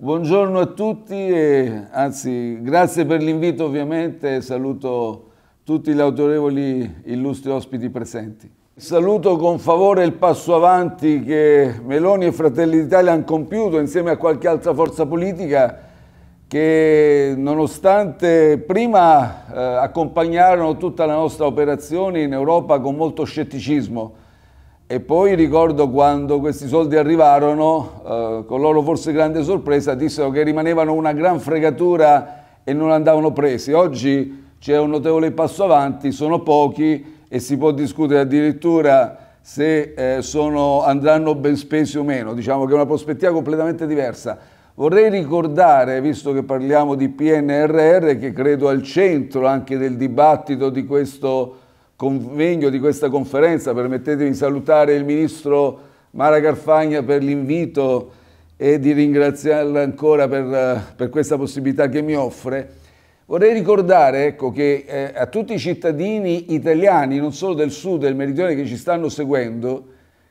Buongiorno a tutti e anzi grazie per l'invito ovviamente saluto tutti gli autorevoli illustri ospiti presenti. Saluto con favore il passo avanti che Meloni e Fratelli d'Italia hanno compiuto insieme a qualche altra forza politica che nonostante prima eh, accompagnarono tutta la nostra operazione in Europa con molto scetticismo e poi ricordo quando questi soldi arrivarono, eh, con loro forse grande sorpresa, dissero che rimanevano una gran fregatura e non andavano presi. Oggi c'è un notevole passo avanti, sono pochi e si può discutere addirittura se eh, sono, andranno ben spesi o meno, diciamo che è una prospettiva completamente diversa. Vorrei ricordare, visto che parliamo di PNRR, che credo al centro anche del dibattito di questo convegno, di questa conferenza. Permettetemi di salutare il ministro Mara Carfagna per l'invito e di ringraziarla ancora per, per, questa possibilità che mi offre. Vorrei ricordare ecco, che eh, a tutti i cittadini italiani, non solo del sud e del meridione che ci stanno seguendo,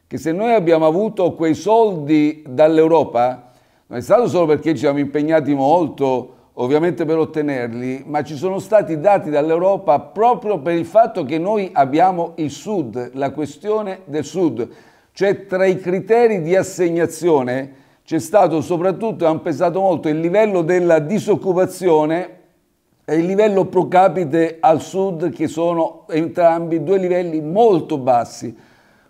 che se noi abbiamo avuto quei soldi dall'Europa, non è stato solo perché ci siamo impegnati molto ovviamente per ottenerli, ma ci sono stati dati dall'Europa proprio per il fatto che noi abbiamo il Sud, la questione del Sud. Cioè tra i criteri di assegnazione c'è stato soprattutto, hanno pesato molto, il livello della disoccupazione e il livello pro capite al Sud che sono entrambi due livelli molto bassi.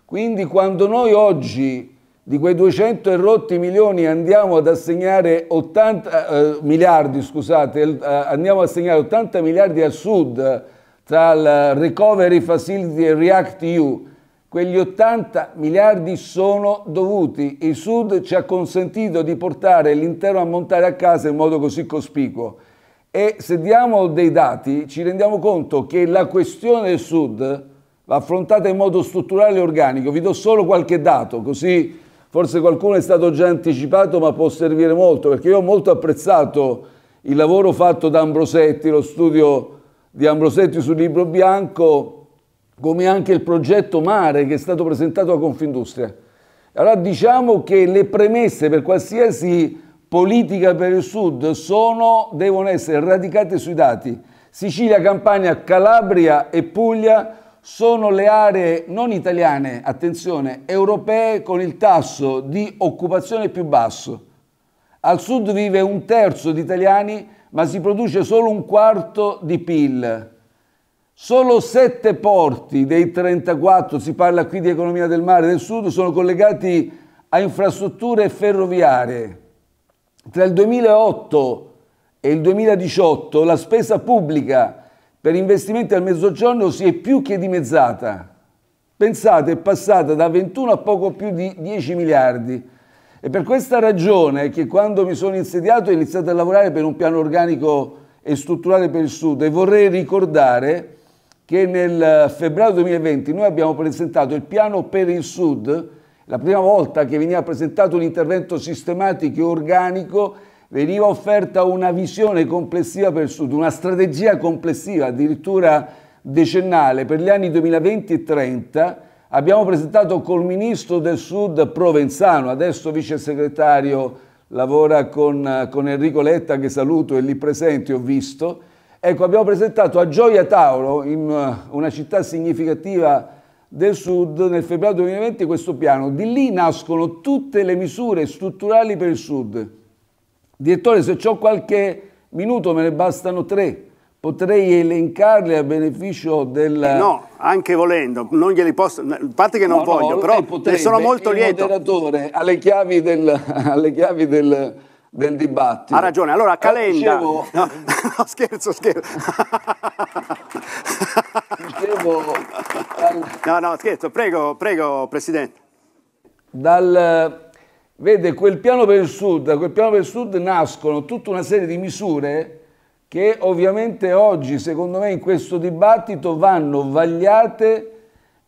Quindi quando noi oggi di quei 200 erotti milioni andiamo ad assegnare 80 eh, miliardi, scusate, eh, andiamo ad assegnare 80 miliardi al sud tra il Recovery Facility e React EU. Quegli 80 miliardi sono dovuti. Il Sud ci ha consentito di portare l'intero ammontare a casa in modo così cospicuo. E se diamo dei dati ci rendiamo conto che la questione del Sud va affrontata in modo strutturale e organico. Vi do solo qualche dato, così Forse qualcuno è stato già anticipato, ma può servire molto, perché io ho molto apprezzato il lavoro fatto da Ambrosetti, lo studio di Ambrosetti sul libro bianco, come anche il progetto Mare che è stato presentato a Confindustria. Allora diciamo che le premesse per qualsiasi politica per il Sud sono, devono essere radicate sui dati. Sicilia, Campania, Calabria e Puglia sono le aree non italiane, attenzione, europee con il tasso di occupazione più basso. Al sud vive un terzo di italiani, ma si produce solo un quarto di PIL. Solo sette porti dei 34, si parla qui di economia del mare del sud, sono collegati a infrastrutture ferroviarie. Tra il 2008 e il 2018 la spesa pubblica per investimenti al mezzogiorno si è più che dimezzata. Pensate, è passata da 21 a poco più di 10 miliardi. E per questa ragione che quando mi sono insediato ho iniziato a lavorare per un piano organico e strutturale per il Sud e vorrei ricordare che nel febbraio 2020 noi abbiamo presentato il piano per il Sud, la prima volta che veniva presentato un intervento sistematico e organico veniva offerta una visione complessiva per il Sud, una strategia complessiva, addirittura decennale, per gli anni 2020 e 30. Abbiamo presentato col ministro del Sud Provenzano, adesso vice segretario, lavora con, con Enrico Letta che saluto è lì presente ho visto. Ecco, abbiamo presentato a Gioia Tauro, in eh, una città significativa del Sud nel febbraio 2020 questo piano. Di lì nascono tutte le misure strutturali per il Sud. Direttore, se ho qualche minuto me ne bastano tre. Potrei elencarli a beneficio del... Eh no, anche volendo, non glieli posso... A parte che non no, voglio, no, però potrebbe, ne sono molto lieto. Il moderatore alle chiavi del, alle chiavi del, del dibattito. Ha ragione, allora ah, Calenda... Dicevo... No, no, scherzo, scherzo. dicevo... No, no, scherzo, prego, prego, Presidente. Dal Vede, quel piano per il sud, da quel piano per il sud nascono tutta una serie di misure che ovviamente oggi, secondo me, in questo dibattito vanno vagliate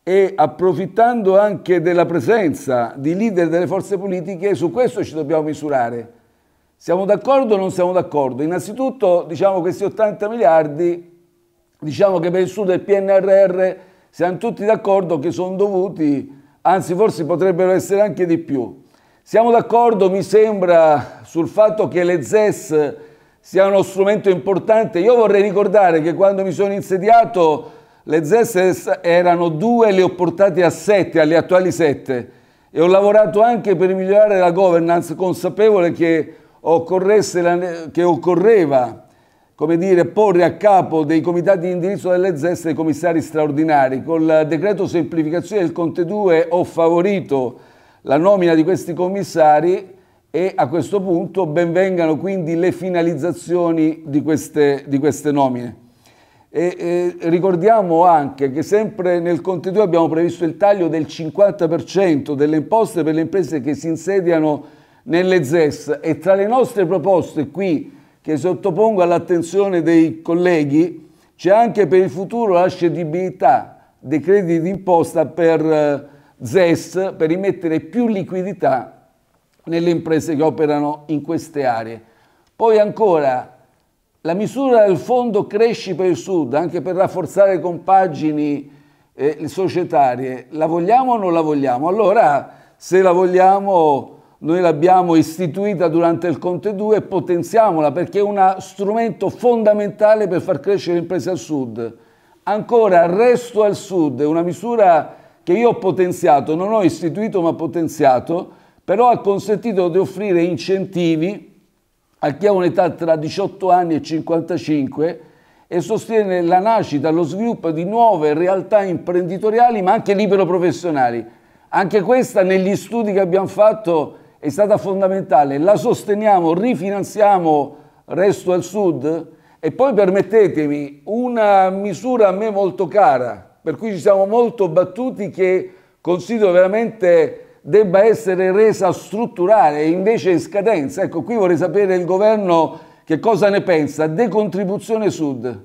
e approfittando anche della presenza di leader delle forze politiche, su questo ci dobbiamo misurare. Siamo d'accordo o non siamo d'accordo? Innanzitutto, diciamo questi 80 miliardi, diciamo che per il sud e il PNRR siamo tutti d'accordo che sono dovuti, anzi forse potrebbero essere anche di più. Siamo d'accordo, mi sembra, sul fatto che le ZES siano uno strumento importante. Io vorrei ricordare che quando mi sono insediato le ZES erano due, le ho portate a sette, alle attuali sette. E ho lavorato anche per migliorare la governance, consapevole che, la, che occorreva come dire, porre a capo dei comitati di indirizzo delle ZES dei commissari straordinari. Col decreto semplificazione del Conte 2 ho favorito la nomina di questi commissari e a questo punto benvengano quindi le finalizzazioni di queste, di queste nomine. E, e ricordiamo anche che sempre nel Conte 2 abbiamo previsto il taglio del 50% delle imposte per le imprese che si insediano nelle ZES e tra le nostre proposte qui che sottopongo all'attenzione dei colleghi c'è anche per il futuro la cedibilità dei crediti d'imposta per eh, ZES per immettere più liquidità nelle imprese che operano in queste aree. Poi ancora la misura del fondo Cresci per il Sud, anche per rafforzare compagini eh, societarie, la vogliamo o non la vogliamo? Allora, se la vogliamo, noi l'abbiamo istituita durante il Conte 2 e potenziamola perché è uno strumento fondamentale per far crescere le imprese al Sud. Ancora, resto al Sud, è una misura che io ho potenziato, non ho istituito ma potenziato, però ha consentito di offrire incentivi a chi ha un'età tra 18 anni e 55 e sostiene la nascita, lo sviluppo di nuove realtà imprenditoriali ma anche libero professionali. Anche questa negli studi che abbiamo fatto è stata fondamentale, la sosteniamo, rifinanziamo Resto al Sud e poi permettetemi una misura a me molto cara, per cui ci siamo molto battuti che considero veramente debba essere resa strutturale e invece in scadenza. Ecco, qui vorrei sapere il governo che cosa ne pensa. Decontribuzione Sud.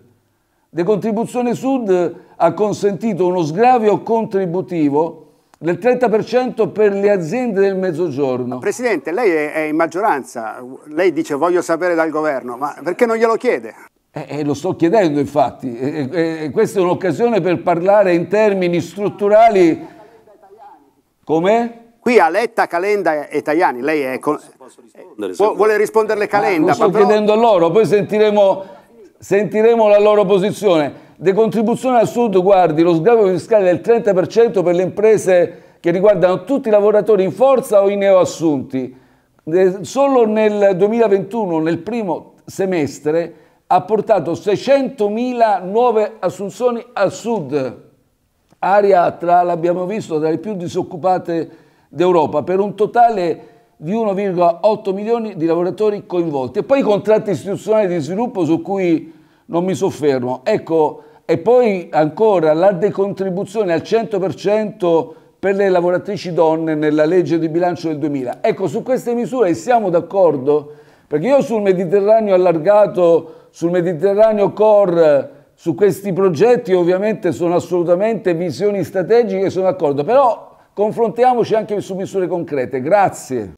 Decontribuzione Sud ha consentito uno sgravio contributivo del 30% per le aziende del mezzogiorno. Presidente, lei è in maggioranza, lei dice voglio sapere dal governo, ma perché non glielo chiede? E eh, eh, lo sto chiedendo infatti, e eh, questa è un'occasione per parlare in termini strutturali. Come? Qui a Letta, Calenda e Tajani, lei è con... rispondere, vuole risponderle Calenda. Ma sto però... chiedendo a loro, poi sentiremo, sentiremo la loro posizione. Decontribuzione al sud, guardi, lo sgravio fiscale del 30% per le imprese che riguardano tutti i lavoratori in forza o in neoassunti. Solo nel 2021, nel primo semestre, ha portato 600.000 nuove assunzioni al sud, area tra, l'abbiamo visto, tra le più disoccupate d'Europa, per un totale di 1,8 milioni di lavoratori coinvolti. E poi i contratti istituzionali di sviluppo su cui non mi soffermo. Ecco, e poi ancora la decontribuzione al 100% per le lavoratrici donne nella legge di bilancio del 2000. Ecco, su queste misure siamo d'accordo, perché io sul Mediterraneo allargato sul Mediterraneo Core, su questi progetti ovviamente sono assolutamente visioni strategiche, sono d'accordo, però confrontiamoci anche su misure concrete. Grazie.